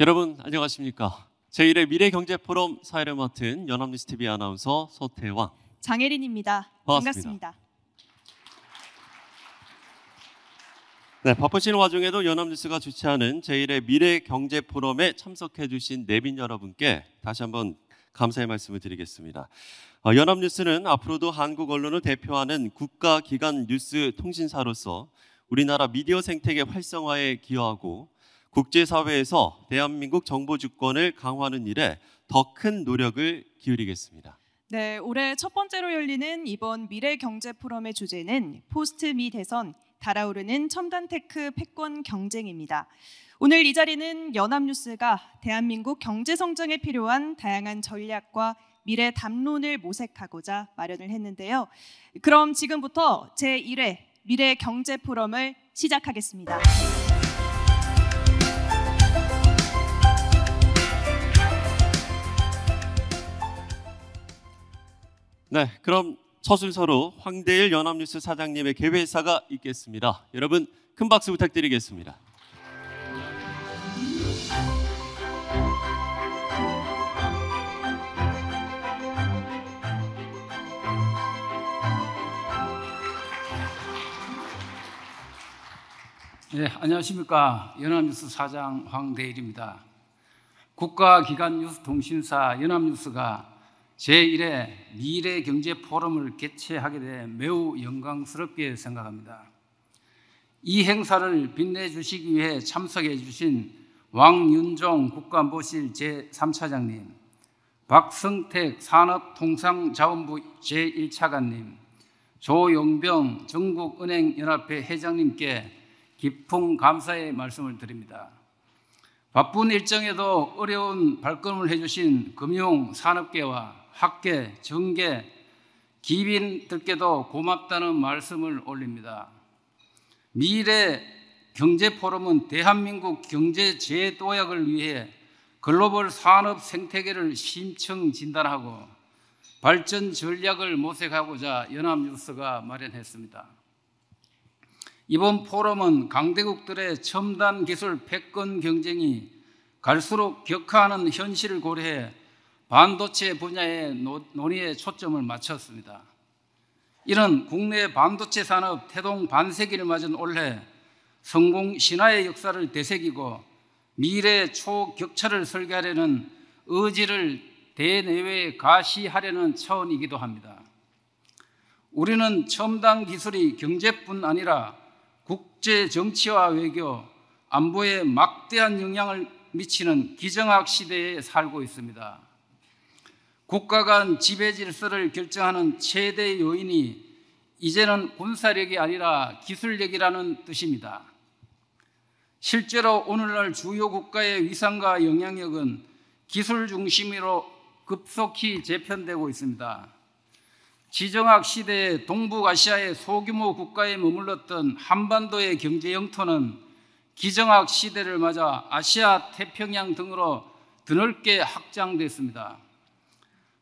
여러분 안녕하십니까? 제1회 미래경제포럼 사회를 맡은 연합뉴스TV 아나운서 서태왕 장혜린입니다. 반갑습니다. 반갑습니다. 네, 바쁘신 와중에도 연합뉴스가 주최하는 제1회 미래경제포럼에 참석해 주신 내빈 여러분께 다시 한번 감사의 말씀을 드리겠습니다. 어, 연합뉴스는 앞으로도 한국 언론을 대표하는 국가기관 뉴스 통신사로서 우리나라 미디어 생태계 활성화에 기여하고 국제사회에서 대한민국 정보 주권을 강화하는 일에 더 큰 노력을 기울이겠습니다. 네, 올해 첫 번째로 열리는 이번 미래 경제 포럼의 주제는 포스트 미 대선 달아오르는 첨단 테크 패권 경쟁입니다. 오늘 이 자리는 연합뉴스가 대한민국 경제 성장에 필요한 다양한 전략과 미래 담론을 모색하고자 마련을 했는데요. 그럼 지금부터 제1회 미래 경제 포럼을 시작하겠습니다. 네, 그럼 서순서로 황대일 연합뉴스 사장님의 개회사가 있겠습니다. 여러분 큰 박수 부탁드리겠습니다. 네, 안녕하십니까. 연합뉴스 사장 황대일입니다. 국가기관 뉴스 통신사 연합뉴스가 제1회 미래 경제 포럼을 개최하게 돼 매우 영광스럽게 생각합니다. 이 행사를 빛내주시기 위해 참석해 주신 왕윤종 국가안보실 제3차장님, 박성택 산업통상자원부 제1차관님, 조영병 전국은행연합회 회장님께 깊은 감사의 말씀을 드립니다. 바쁜 일정에도 어려운 발걸음을 해주신 금융산업계와 학계, 정계, 기빈들께도 고맙다는 말씀을 올립니다. 미래 경제 포럼은 대한민국 경제 재도약을 위해 글로벌 산업 생태계를 심층 진단하고 발전 전략을 모색하고자 연합뉴스가 마련했습니다. 이번 포럼은 강대국들의 첨단 기술 패권 경쟁이 갈수록 격화하는 현실을 고려해 반도체 분야의 논의에 초점을 맞췄습니다. 이런 국내 반도체 산업 태동 반세기를 맞은 올해 성공 신화의 역사를 되새기고 미래 초격차를 설계하려는 의지를 대내외에 가시하려는 차원이기도 합니다. 우리는 첨단 기술이 경제뿐 아니라 국제 정치와 외교, 안보에 막대한 영향을 미치는 기정학 시대에 살고 있습니다. 국가 간 지배 질서를 결정하는 최대 요인이 이제는 군사력이 아니라 기술력이라는 뜻입니다. 실제로 오늘날 주요 국가의 위상과 영향력은 기술 중심으로 급속히 재편되고 있습니다. 지정학 시대에 동북아시아의 소규모 국가에 머물렀던 한반도의 경제 영토는 기정학 시대를 맞아 아시아 태평양 등으로 드넓게 확장됐습니다.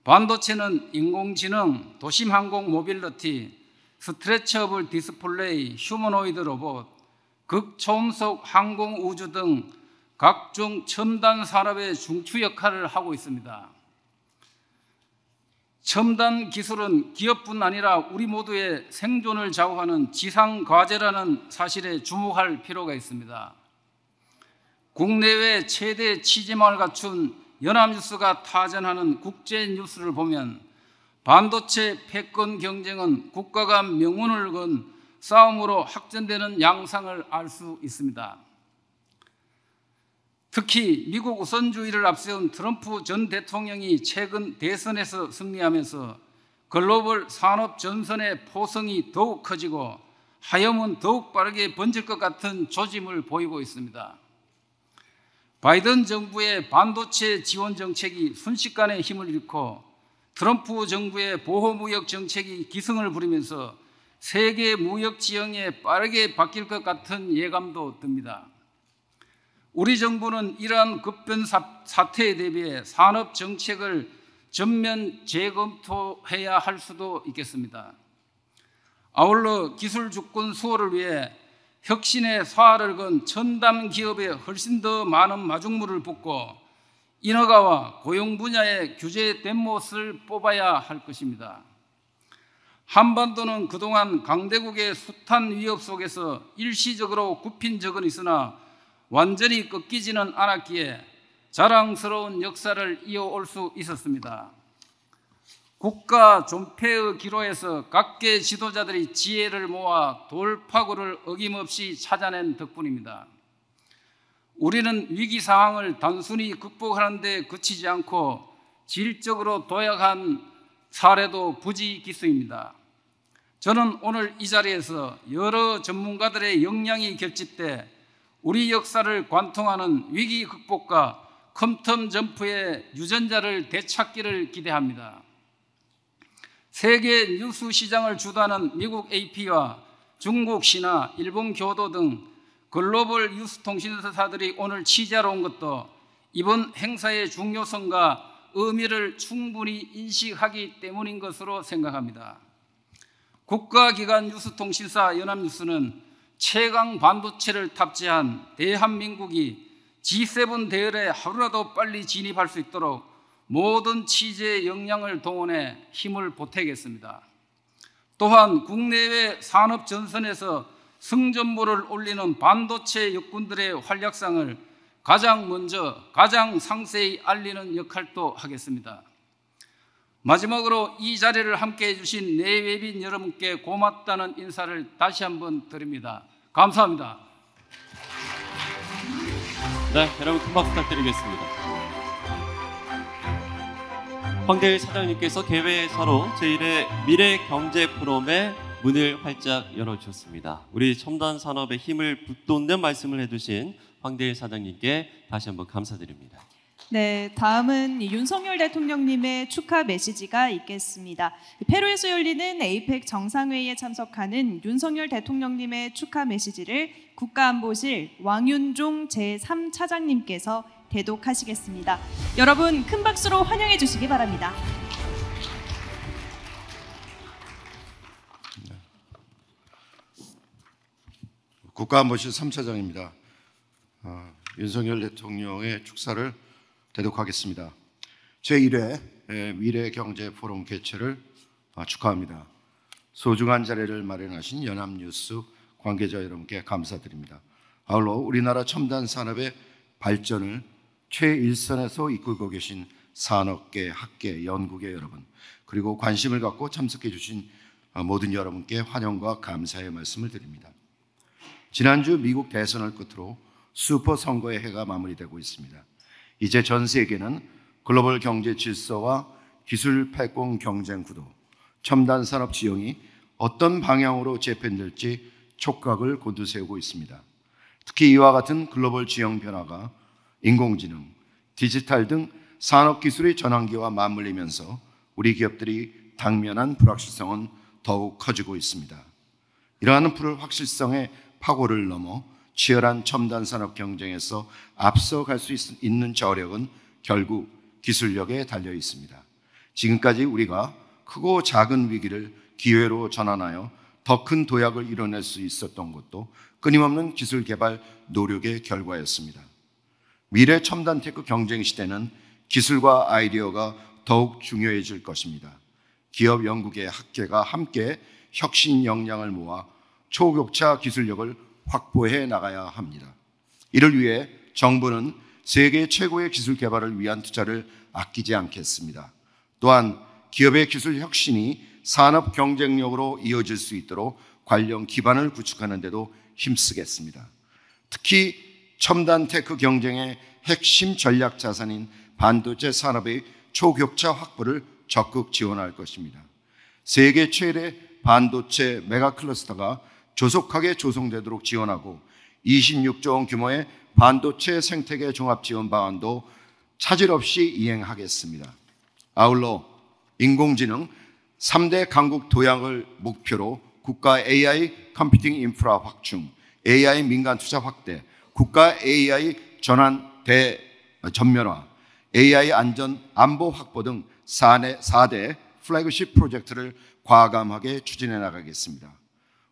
반도체는 인공지능, 도심항공 모빌러티, 스트레처블 디스플레이, 휴머노이드 로봇, 극초음속 항공 우주 등 각종 첨단 산업의 중추 역할을 하고 있습니다. 첨단 기술은 기업뿐 아니라 우리 모두의 생존을 좌우하는 지상 과제라는 사실에 주목할 필요가 있습니다. 국내외 최대 치지망을 갖춘 연합뉴스가 타전하는 국제뉴스를 보면 반도체 패권 경쟁은 국가 간 명운을 건 싸움으로 확전되는 양상을 알 수 있습니다. 특히 미국 우선주의를 앞세운 트럼프 전 대통령이 최근 대선에서 승리하면서 글로벌 산업 전선의 포성이 더욱 커지고 하염은 더욱 빠르게 번질 것 같은 조짐을 보이고 있습니다. 바이든 정부의 반도체 지원 정책이 순식간에 힘을 잃고 트럼프 정부의 보호 무역 정책이 기승을 부리면서 세계 무역 지형에 빠르게 바뀔 것 같은 예감도 듭니다. 우리 정부는 이러한 급변 사태에 대비해 산업 정책을 전면 재검토해야 할 수도 있겠습니다. 아울러 기술 주권 수호를 위해 혁신의 소화를 건 첨단 기업에 훨씬 더 많은 마중물을 붓고 인허가와 고용 분야의 규제 뗏못을 뽑아야 할 것입니다. 한반도는 그동안 강대국의 숱한 위협 속에서 일시적으로 굽힌 적은 있으나 완전히 꺾이지는 않았기에 자랑스러운 역사를 이어올 수 있었습니다. 국가 존폐의 기로에서 각계 지도자들이 지혜를 모아 돌파구를 어김없이 찾아낸 덕분입니다. 우리는 위기 상황을 단순히 극복하는데 그치지 않고 질적으로 도약한 사례도 부지기수입니다. 저는 오늘 이 자리에서 여러 전문가들의 역량이 결집돼 우리 역사를 관통하는 위기 극복과 컴텀 점프의 유전자를 되찾기를 기대합니다. 세계 뉴스 시장을 주도하는 미국 AP와 중국 신화, 일본 교도 등 글로벌 뉴스 통신사들이 오늘 취재하러 온 것도 이번 행사의 중요성과 의미를 충분히 인식하기 때문인 것으로 생각합니다. 국가기관 뉴스통신사 연합뉴스는 최강 반도체를 탑재한 대한민국이 G7 대열에 하루라도 빨리 진입할 수 있도록 모든 취재의 역량을 동원해 힘을 보태겠습니다. 또한 국내외 산업 전선에서 승전물을 올리는 반도체 역군들의 활약상을 가장 먼저 가장 상세히 알리는 역할도 하겠습니다. 마지막으로 이 자리를 함께 해주신 내외빈 여러분께 고맙다는 인사를 다시 한번 드립니다. 감사합니다. 네, 여러분 큰 박수 부탁드리겠습니다. 황대일 사장님께서 개회사로 제1의 미래 경제 포럼에 문을 활짝 열어주셨습니다. 우리 첨단 산업의 힘을 붙돋는 말씀을 해주신 황대일 사장님께 다시 한번 감사드립니다. 네, 다음은 윤석열 대통령님의 축하 메시지가 있겠습니다. 페루에서 열리는 에이펙 정상회의에 참석하는 윤석열 대통령님의 축하 메시지를 국가안보실 왕윤종 제3차장님께서 대독하시겠습니다. 여러분 큰 박수로 환영해 주시기 바랍니다. 국가안보실 3차장입니다. 어, 윤석열 대통령의 축사를 대독하겠습니다. 제1회 예, 미래경제포럼 개최를 어, 축하합니다. 소중한 자리를 마련하신 연합뉴스 관계자 여러분께 감사드립니다. 아울러 우리나라 첨단 산업의 발전을 최일선에서 이끌고 계신 산업계, 학계, 연구계 여러분, 그리고 관심을 갖고 참석해 주신 어, 모든 여러분께 환영과 감사의 말씀을 드립니다. 지난주 미국 대선을 끝으로 슈퍼 선거의 해가 마무리되고 있습니다. 이제 전 세계는 글로벌 경제 질서와 기술 패권 경쟁 구도, 첨단 산업 지형이 어떤 방향으로 재편될지 촉각을 곤두세우고 있습니다. 특히 이와 같은 글로벌 지형 변화가 인공지능, 디지털 등 산업 기술의 전환기와 맞물리면서 우리 기업들이 당면한 불확실성은 더욱 커지고 있습니다. 이러한 불확실성의 파고를 넘어 치열한 첨단 산업 경쟁에서 앞서갈 수 있, 있는 저력은 결국 기술력에 달려 있습니다. 지금까지 우리가 크고 작은 위기를 기회로 전환하여 더 큰 도약을 이뤄낼 수 있었던 것도 끊임없는 기술 개발 노력의 결과였습니다. 미래 첨단 테크 경쟁 시대는 기술과 아이디어가 더욱 중요해질 것입니다. 기업 연구계 학계가 함께 혁신 역량을 모아 초격차 기술력을 확보해 나가야 합니다. 이를 위해 정부는 세계 최고의 기술 개발을 위한 투자를 아끼지 않겠습니다. 또한 기업의 기술 혁신이 산업 경쟁력으로 이어질 수 있도록 관련 기반을 구축하는 데도 힘쓰겠습니다. 특히 첨단 테크 그 경쟁의 핵심 전략 자산인 반도체 산업의 초격차 확보를 적극 지원할 것입니다. 세계 최대 반도체 메가 클러스터가 조속하게 조성되도록 지원하고 26조 원 규모의 반도체 생태계 종합 지원 방안도 차질 없이 이행하겠습니다. 아울러 인공지능 3대 강국 도약을 목표로 국가 AI 컴퓨팅 인프라 확충, AI 민간 투자 확대, 국가 AI 전환 대 전면화, AI 안전 안보 확보 등 4대, 4대 플래그십 프로젝트를 과감하게 추진해 나가겠습니다.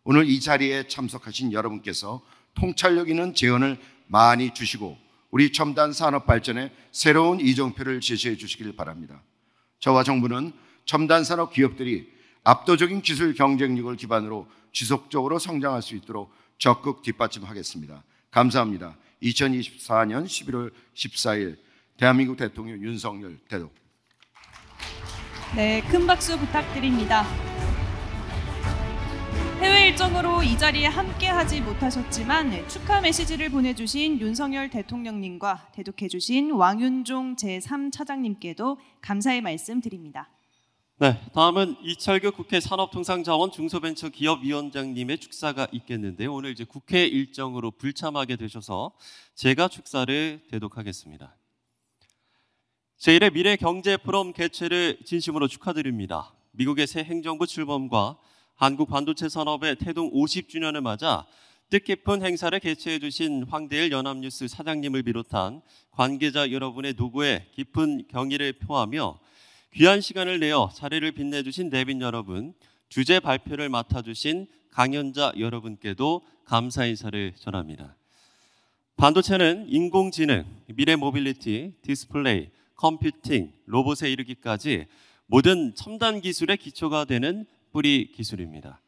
오늘 이 자리에 참석하신 여러분께서 통찰력 있는 재언을 많이 주시고 우리 첨단 산업 발전에 새로운 이정표를 제시해 주시길 바랍니다. 저와 정부는 첨단 산업 기업들이 압도적인 기술 경쟁력을 기반으로 지속적으로 성장할 수 있도록 적극 뒷받침하겠습니다. 감사합니다. 2024년 11월 14일 대한민국 대통령 윤석열 대독. 네, 큰 박수 부탁드립니다. 해외 일정으로 이 자리에 함께 하지 못하셨지만 축하 메시지를 보내주신 윤석열 대통령님과 대독해주신 왕윤종 제3차장님께도 감사의 말씀 드립니다. 네, 다음은 이철규 국회 산업통상자원 중소벤처기업위원장님의 축사가 있겠는데요. 오늘 이제 국회 일정으로 불참하게 되셔서 제가 축사를 대독하겠습니다. 제1의 미래 경제 포럼 개최를 진심으로 축하드립니다. 미국의 새 행정부 출범과 한국 반도체 산업의 태동 50주년을 맞아 뜻깊은 행사를 개최해 주신 황대일 연합뉴스 사장님을 비롯한 관계자 여러분의 노고에 깊은 경의를 표하며 귀한 시간을 내어 자리를 빛내주신 내빈 여러분, 주제 발표를 맡아주신 강연자 여러분께도 감사 인사를 전합니다. 반도체는 인공지능, 미래 모빌리티, 디스플레이, 컴퓨팅, 로봇에 이르기까지 모든 첨단 기술의 기초가 되는 뿌리 기술입니다.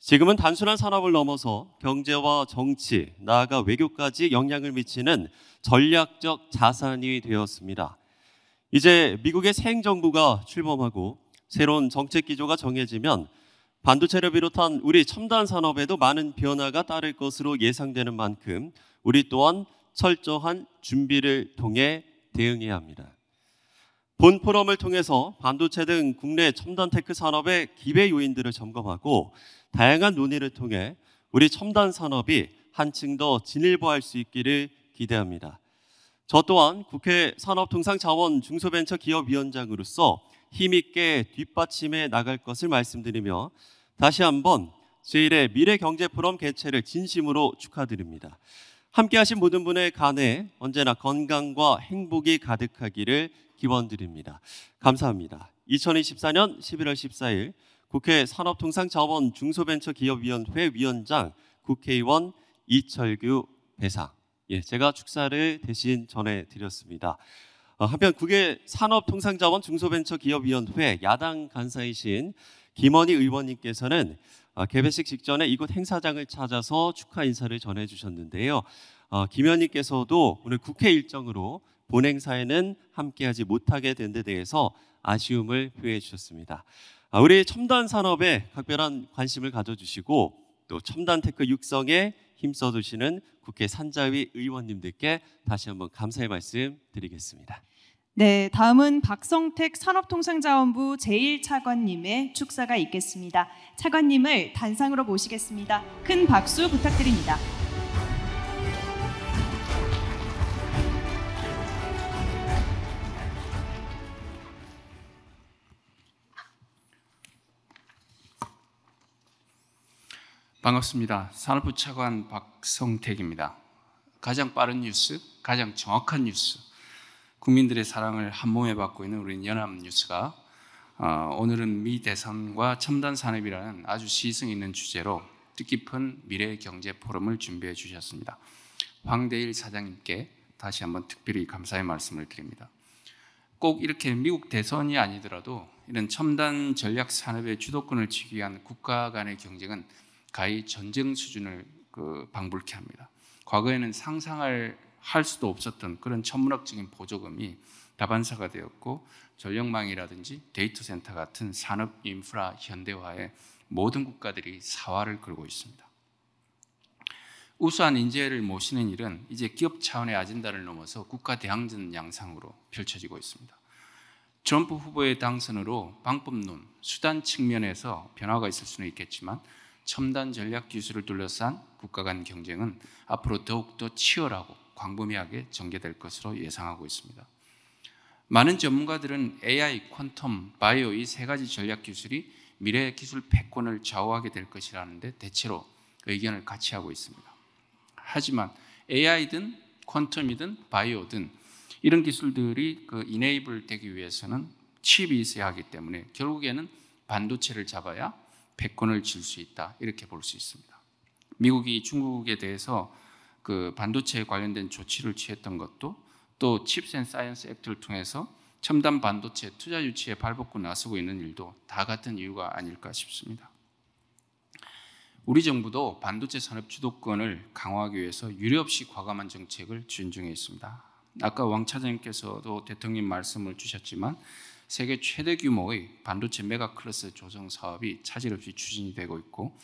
지금은 단순한 산업을 넘어서 경제와 정치, 나아가 외교까지 영향을 미치는 전략적 자산이 되었습니다. 이제 미국의 새 행정부가 출범하고 새로운 정책 기조가 정해지면 반도체를 비롯한 우리 첨단 산업에도 많은 변화가 따를 것으로 예상되는 만큼 우리 또한 철저한 준비를 통해 대응해야 합니다. 본 포럼을 통해서 반도체 등 국내 첨단 테크 산업의 기회 요인들을 점검하고 다양한 논의를 통해 우리 첨단 산업이 한층 더 진일보할 수 있기를 기대합니다. 저 또한 국회 산업통상자원 중소벤처기업위원장으로서 힘있게 뒷받침해 나갈 것을 말씀드리며 다시 한번 제1회 미래경제포럼 개최를 진심으로 축하드립니다. 함께하신 모든 분의 간에 언제나 건강과 행복이 가득하기를 기원드립니다. 감사합니다. 2024년 11월 14일 국회 산업통상자원 중소벤처기업위원회 위원장 국회의원 이철규 배상. 예, 제가 축사를 대신 전해드렸습니다. 어, 한편 국외 산업통상자원 중소벤처기업위원회 야당 간사이신 김원희 의원님께서는 어, 개회식 직전에 이곳 행사장을 찾아서 축하 인사를 전해주셨는데요. 어, 김 의원님께서도 오늘 국회 일정으로 본행사에는 함께하지 못하게 된 데 대해서 아쉬움을 표해 주셨습니다. 아, 우리 첨단 산업에 각별한 관심을 가져주시고 또 첨단 테크 육성에 힘써 주시는 국회 산자위 의원님들께 다시 한번 감사의 말씀 드리겠습니다. 네, 다음은 박성택 산업통상자원부 제1차관님의 축사가 있겠습니다. 차관님을 단상으로 모시겠습니다. 큰 박수 부탁드립니다. 반갑습니다. 산업부 차관 박성택입니다. 가장 빠른 뉴스, 가장 정확한 뉴스, 국민들의 사랑을 한 몸에 받고 있는 우리 연합뉴스가 어, 오늘은 미 대선과 첨단 산업이라는 아주 시승 있는 주제로 뜻깊은 미래 경제 포럼을 준비해 주셨습니다. 황대일 사장님께 다시 한번 특별히 감사의 말씀을 드립니다. 꼭 이렇게 미국 대선이 아니더라도 이런 첨단 전략 산업의 주도권을 지기 위한 국가 간의 경쟁은 가히 전쟁 수준을 그 방불케 합니다. 과거에는 상상을 할 수도 없었던 그런 천문학적인 보조금이 다반사가 되었고 전력망이라든지 데이터 센터 같은 산업 인프라 현대화에 모든 국가들이 사활을 걸고 있습니다. 우수한 인재를 모시는 일은 이제 기업 차원의 아젠다를 넘어서 국가 대항전 양상으로 펼쳐지고 있습니다. 트럼프 후보의 당선으로 방법론, 수단 측면에서 변화가 있을 수는 있겠지만 첨단 전략 기술을 둘러싼 국가 간 경쟁은 앞으로 더욱더 치열하고 광범위하게 전개될 것으로 예상하고 있습니다. 많은 전문가들은 AI, 퀀텀, 바이오 이 세 가지 전략 기술이 미래의 기술 패권을 좌우하게 될 것이라는데 대체로 의견을 같이 하고 있습니다. 하지만 AI든 퀀텀이든 바이오든 이런 기술들이 그 이네이블 되기 위해서는 칩이 있어야 하기 때문에 결국에는 반도체를 잡아야 패권을 질 수 있다. 이렇게 볼 수 있습니다. 미국이 중국에 대해서 그 반도체에 관련된 조치를 취했던 것도 또 칩스 사이언스 액트를 통해서 첨단 반도체 투자 유치에 발벗고 나서고 있는 일도 다 같은 이유가 아닐까 싶습니다. 우리 정부도 반도체 산업 주도권을 강화하기 위해서 유례없이 과감한 정책을 준중해 있습니다. 아까 왕 차장님께서도 대통령 말씀을 주셨지만 세계 최대 규모의 반도체 메가클러스 조성 사업이 차질 없이 추진이 되고 있고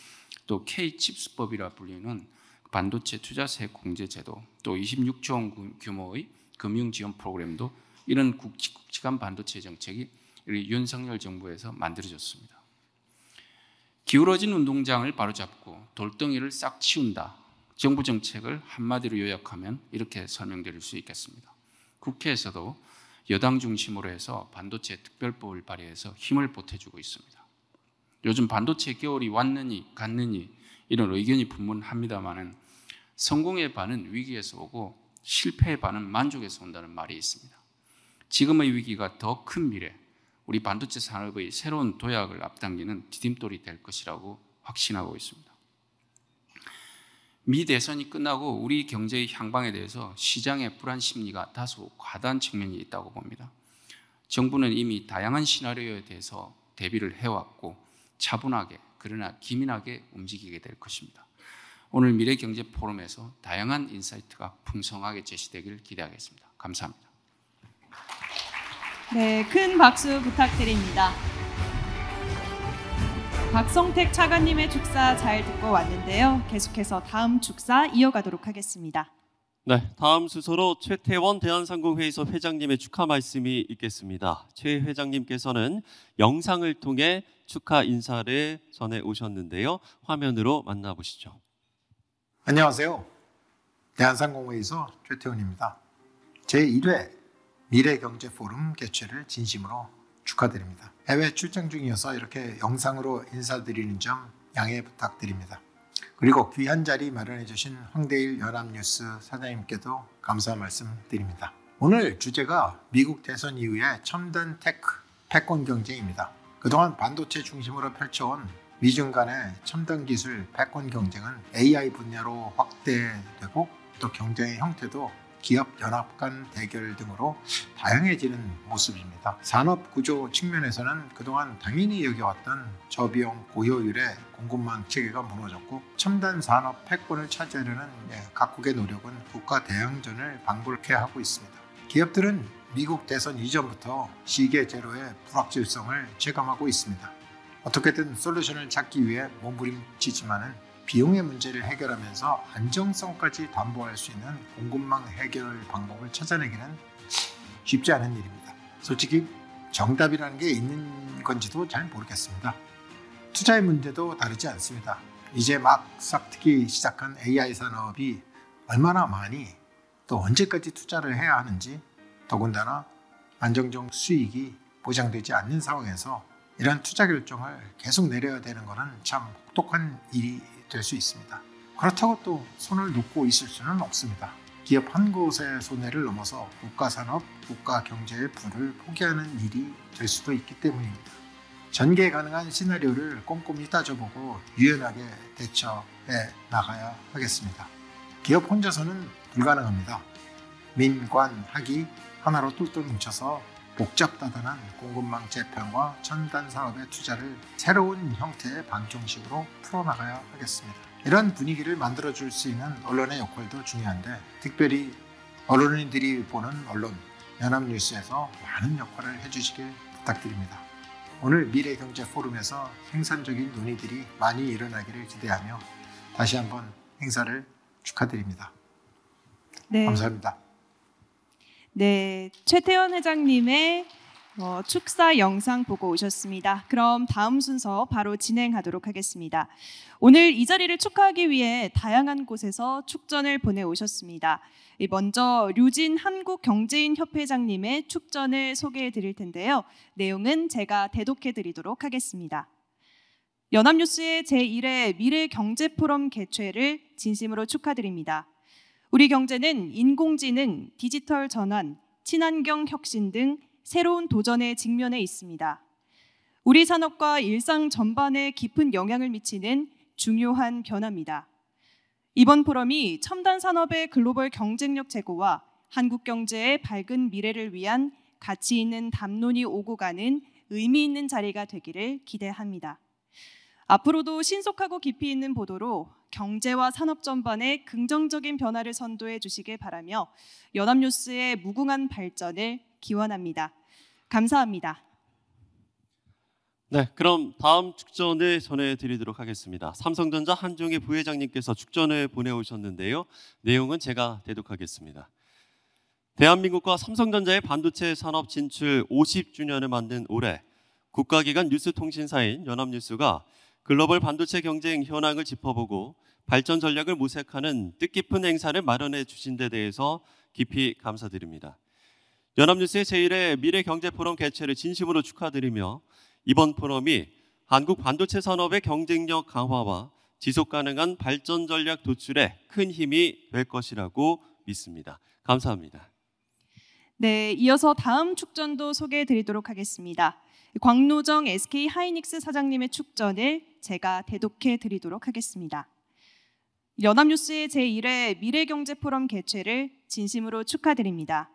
또 K-칩스법이라 불리는 반도체 투자세 공제제도 또 26조 원 규모의 금융지원 프로그램도 이런 국지국지간 반도체 정책이 윤석열 정부에서 만들어졌습니다. 기울어진 운동장을 바로잡고 돌덩이를 싹 치운다. 정부 정책을 한마디로 요약하면 이렇게 설명드릴 수 있겠습니다. 국회에서도 여당 중심으로 해서 반도체 특별법을 발의해서 힘을 보태주고 있습니다. 요즘 반도체 겨울이 왔느니 갔느니 이런 의견이 분분합니다만은 성공의 반은 위기에서 오고 실패의 반은 만족에서 온다는 말이 있습니다. 지금의 위기가 더 큰 미래, 우리 반도체 산업의 새로운 도약을 앞당기는 디딤돌이 될 것이라고 확신하고 있습니다. 미 대선이 끝나고 우리 경제의 향방에 대해서 시장의 불안 심리가 다소 과다한 측면이 있다고 봅니다. 정부는 이미 다양한 시나리오에 대해서 대비를 해왔고 차분하게 그러나 기민하게 움직이게 될 것입니다. 오늘 미래경제 포럼에서 다양한 인사이트가 풍성하게 제시되길 기대하겠습니다. 감사합니다. 네, 큰 박수 부탁드립니다. 박성택 차관님의 축사 잘 듣고 왔는데요. 계속해서 다음 축사 이어가도록 하겠습니다. 네, 다음 순서로 최태원 대한상공회의소 회장님의 축하 말씀이 있겠습니다. 최 회장님께서는 영상을 통해 축하 인사를 전해 오셨는데요. 화면으로 만나보시죠. 안녕하세요. 대한상공회의소 최태원입니다. 제1회 미래경제포럼 개최를 진심으로 축하드립니다. 해외 출장 중이어서 이렇게 영상으로 인사드리는 점 양해 부탁드립니다. 그리고 귀한 자리 마련해 주신 황대일 연합뉴스 사장님께도 감사 말씀드립니다. 오늘 주제가 미국 대선 이후의 첨단 테크 패권 경쟁입니다. 그동안 반도체 중심으로 펼쳐온 미중 간의 첨단 기술 패권 경쟁은 AI 분야로 확대되고 또 경쟁의 형태도 기업 연합 간 대결 등으로 다양해지는 모습입니다. 산업 구조 측면에서는 그동안 당연히 여겨왔던 저비용 고효율의 공급망 체계가 무너졌고 첨단 산업 패권을 차지하려는 예, 각국의 노력은 국가 대항전을 방불케 하고 있습니다. 기업들은 미국 대선 이전부터 시계 제로의 불확실성을 체감하고 있습니다. 어떻게든 솔루션을 찾기 위해 몸부림치지만은 비용의 문제를 해결하면서 안정성까지 담보할 수 있는 공급망 해결 방법을 찾아내기는 쉽지 않은 일입니다. 솔직히 정답이라는 게 있는 건지도 잘 모르겠습니다. 투자의 문제도 다르지 않습니다. 이제 막 싹트기 시작한 AI 산업이 얼마나 많이 또 언제까지 투자를 해야 하는지 더군다나 안정적 수익이 보장되지 않는 상황에서 이런 투자 결정을 계속 내려야 되는 것은 참 혹독한 일이 될수 있습니다. 그렇다고 또 손을 놓고 있을 수는 없습니다. 기업 한 곳의 손해를 넘어서 국가 산업, 국가 경제의 부를 포기하는 일이 될 수도 있기 때문입니다. 전개 가능한 시나리오를 꼼꼼히 따져보고 유연하게 대처해 나가야 하겠습니다. 기업 혼자서는 불가능합니다. 민, 관, 학이 하나로 똘똘 뭉쳐서 복잡다단한 공급망 재편과 첨단 산업의 투자를 새로운 형태의 방정식으로 풀어나가야 하겠습니다. 이런 분위기를 만들어줄 수 있는 언론의 역할도 중요한데 특별히 언론인들이 보는 언론, 연합뉴스에서 많은 역할을 해주시길 부탁드립니다. 오늘 미래경제포럼에서 생산적인 논의들이 많이 일어나기를 기대하며 다시 한번 행사를 축하드립니다. 네. 감사합니다. 네, 최태원 회장님의 어, 축사 영상 보고 오셨습니다. 그럼 다음 순서 바로 진행하도록 하겠습니다. 오늘 이 자리를 축하하기 위해 다양한 곳에서 축전을 보내 오셨습니다. 먼저 류진 한국 경제인 협회장님의 축전을 소개해 드릴 텐데요. 내용은 제가 대독해 드리도록 하겠습니다. 연합뉴스의 제1회 미래 경제 포럼 개최를 진심으로 축하드립니다. 우리 경제는 인공지능, 디지털 전환, 친환경 혁신 등 새로운 도전에 직면해 있습니다. 우리 산업과 일상 전반에 깊은 영향을 미치는 중요한 변화입니다. 이번 포럼이 첨단 산업의 글로벌 경쟁력 제고와 한국 경제의 밝은 미래를 위한 가치 있는 담론이 오고 가는 의미 있는 자리가 되기를 기대합니다. 앞으로도 신속하고 깊이 있는 보도로 경제와 산업 전반에 긍정적인 변화를 선도해 주시길 바라며 연합뉴스의 무궁한 발전을 기원합니다. 감사합니다. 네, 그럼 다음 축전을 전해드리도록 하겠습니다. 삼성전자 한종희 부회장님께서 축전을 보내오셨는데요. 내용은 제가 대독하겠습니다. 대한민국과 삼성전자의 반도체 산업 진출 50주년을 만든 올해 국가기관 뉴스통신사인 연합뉴스가 글로벌 반도체 경쟁 현황을 짚어보고 발전 전략을 모색하는 뜻깊은 행사를 마련해 주신 데 대해서 깊이 감사드립니다. 연합뉴스의 제1회 미래 경제 포럼 개최를 진심으로 축하드리며 이번 포럼이 한국 반도체 산업의 경쟁력 강화와 지속 가능한 발전 전략 도출에 큰 힘이 될 것이라고 믿습니다. 감사합니다. 네, 이어서 다음 축전도 소개해 드리도록 하겠습니다. 광노정 SK 하이닉스 사장님의 축전을 제가 대독해 드리도록 하겠습니다. 연합뉴스의 제1회 미래경제 포럼 개최를 진심으로 축하드립니다.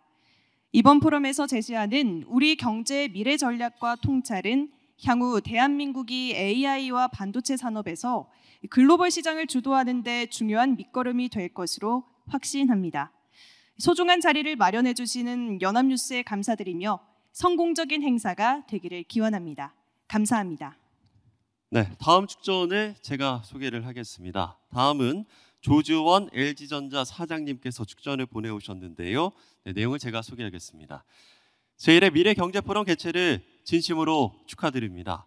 이번 포럼에서 제시하는 우리 경제 미래 전략과 통찰은 향후 대한민국이 AI와 반도체 산업에서 글로벌 시장을 주도하는 데 중요한 밑거름이 될 것으로 확신합니다. 소중한 자리를 마련해 주시는 연합뉴스에 감사드리며 성공적인 행사가 되기를 기원합니다. 감사합니다. 네, 다음 축전에 제가 소개를 하겠습니다. 다음은 조주원 LG전자 사장님께서 축전을 보내오셨는데요. 네, 내용을 제가 소개하겠습니다. 제1회 미래경제포럼 개최를 진심으로 축하드립니다.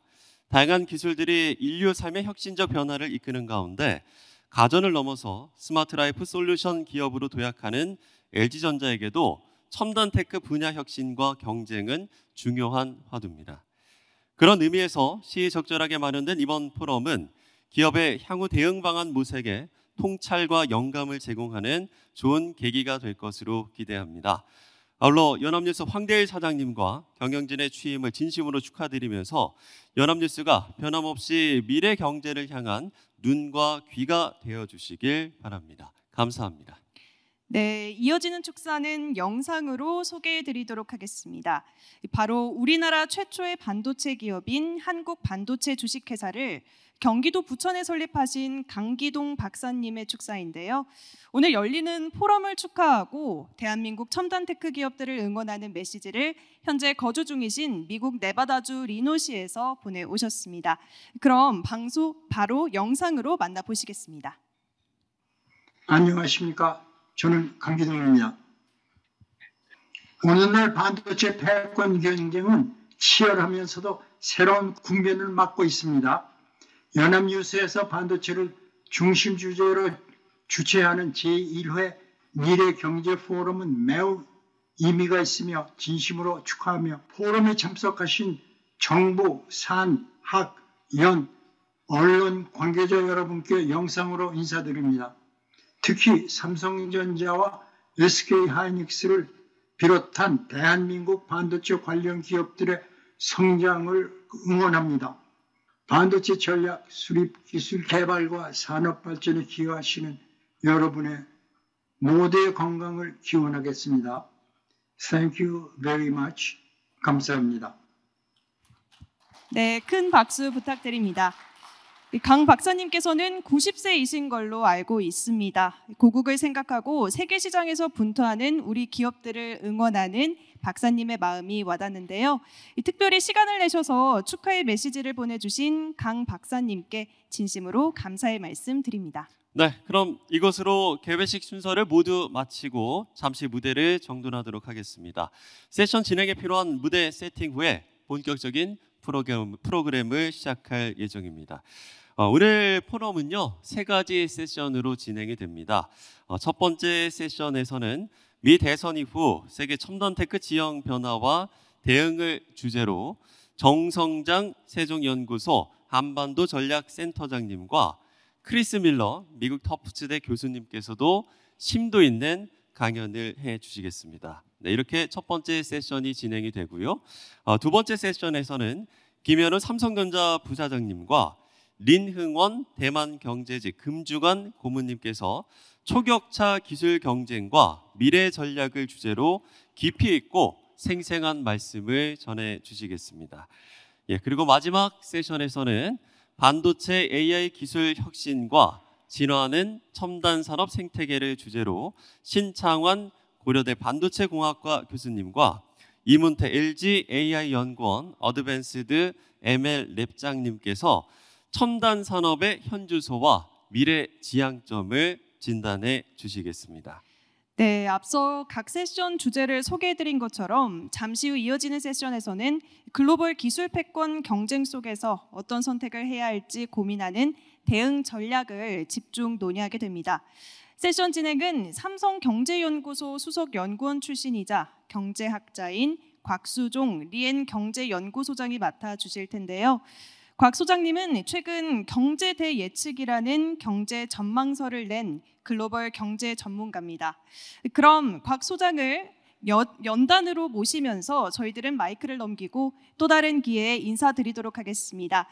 다양한 기술들이 인류 삶의 혁신적 변화를 이끄는 가운데 가전을 넘어서 스마트 라이프 솔루션 기업으로 도약하는 LG전자에게도 첨단 테크 분야 혁신과 경쟁은 중요한 화두입니다. 그런 의미에서 시의적절하게 마련된 이번 포럼은 기업의 향후 대응 방안 모색에 통찰과 영감을 제공하는 좋은 계기가 될 것으로 기대합니다. 아울러 연합뉴스 황대일 사장님과 경영진의 취임을 진심으로 축하드리면서 연합뉴스가 변함없이 미래 경제를 향한 눈과 귀가 되어 주시길 바랍니다. 감사합니다. 네, 이어지는 축사는 영상으로 소개해 드리도록 하겠습니다. 바로 우리나라 최초의 반도체 기업인 한국 반도체 주식회사를 경기도 부천에 설립하신 강기동 박사님의 축사인데요. 오늘 열리는 포럼을 축하하고 대한민국 첨단 테크 기업들을 응원하는 메시지를 현재 거주 중이신 미국 네바다주 리노시에서 보내오셨습니다. 그럼 방송 바로 영상으로 만나보시겠습니다. 안녕하십니까. 저는 강기동입니다. 오늘날 반도체 패권 경쟁은 치열하면서도 새로운 국면을 맞고 있습니다. 연합뉴스에서 반도체를 중심 주제로 주최하는 제1회 미래경제포럼은 매우 의미가 있으며 진심으로 축하하며 포럼에 참석하신 정부, 산, 학, 연, 언론 관계자 여러분께 영상으로 인사드립니다. 특히 삼성전자와 SK하이닉스를 비롯한 대한민국 반도체 관련 기업들의 성장을 응원합니다. 반도체 전략, 수립 기술 개발과 산업 발전에 기여하시는 여러분의 모두의 건강을 기원하겠습니다. Thank you very much. 감사합니다. 네, 큰 박수 부탁드립니다. 강 박사님께서는 90세이신 걸로 알고 있습니다. 고국을 생각하고 세계 시장에서 분투하는 우리 기업들을 응원하는 박사님의 마음이 와닿는데요. 특별히 시간을 내셔서 축하의 메시지를 보내주신 강 박사님께 진심으로 감사의 말씀 드립니다. 네, 그럼 이것으로 개회식 순서를 모두 마치고 잠시 무대를 정돈하도록 하겠습니다. 세션 진행에 필요한 무대 세팅 후에 본격적인 프로그램, 프로그램을 시작할 예정입니다. 어, 오늘 포럼은요 세 가지 세션으로 진행이 됩니다. 어, 첫 번째 세션에서는 미 대선 이후 세계 첨단 테크 지형 변화와 대응을 주제로 정성장 세종연구소 한반도 전략센터장님과 크리스 밀러 미국 터프츠대 교수님께서도 심도 있는 강연을 해 주시겠습니다. 네, 이렇게 첫 번째 세션이 진행이 되고요. 어, 두 번째 세션에서는 김현우 삼성전자 부사장님과 린흥원 대만 경제지 금주관 고문님께서 초격차 기술 경쟁과 미래 전략을 주제로 깊이 있고 생생한 말씀을 전해 주시겠습니다. 예, 그리고 마지막 세션에서는 반도체 AI 기술 혁신과 진화는 첨단 산업 생태계를 주제로 신창환 고려대 반도체 공학과 교수님과 이문태 LG AI 연구원 어드밴스드 ML 랩장님께서 첨단 산업의 현주소와 미래 지향점을 진단해 주시겠습니다. 네, 앞서 각 세션 주제를 소개해드린 것처럼 잠시 후 이어지는 세션에서는 글로벌 기술 패권 경쟁 속에서 어떤 선택을 해야 할지 고민하는 대응 전략을 집중 논의하게 됩니다. 세션 진행은 삼성경제연구소 수석연구원 출신이자 경제학자인 곽수종 리엔 경제연구소장이 맡아 주실 텐데요. 곽 소장님은 최근 경제 대예측이라는 경제 전망서를 낸 글로벌 경제 전문가입니다. 그럼 곽 소장을 연단으로 모시면서 저희들은 마이크를 넘기고 또 다른 기회에 인사드리도록 하겠습니다.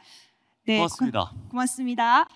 네, 고맙습니다. 고, 고맙습니다.